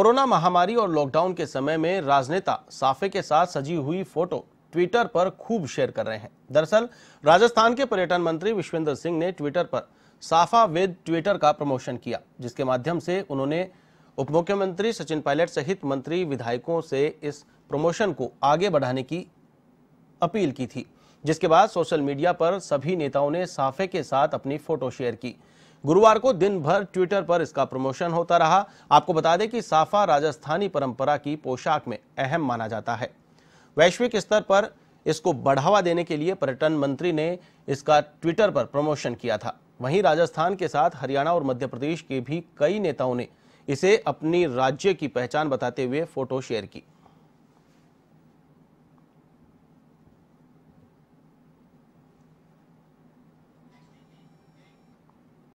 corona महामारी और lockdown के समय में राजनेता साफे के साथ सजी हुई फोटो ट्विटर पर खूब शेयर कर रहे हैं दरअसल राजस्थान के पर्यटन मंत्री विश्वेंद्र सिंह ने ट्विटर पर साफा वेद ट्विटर का प्रमोशन किया जिसके माध्यम से उन्होंने उप मुख्यमंत्री सचिन पायलट सहित मंत्री विधायकों से इस प्रमोशन को आगे बढ़ाने की अपील की थी जिसके बाद सोशल मीडिया पर सभी नेताओं ने साफे के साथ अपनी फोटो शेयर की गुरुवार को दिन भर ट्विटर पर इसका प्रमोशन होता रहा आपको बता दें कि साफा राजस्थानी परंपरा की पोशाक में अहम माना जाता है वैश्विक स्तर पर इसको बढ़ावा देने के लिए पर्यटन मंत्री ने इसका ट्विटर पर प्रमोशन किया था वहीं राजस्थान के साथ हरियाणा और मध्य प्रदेश के भी कई नेताओं ने इसे अपनी राज्य की पहचान बताते हुए फोटो शेयर की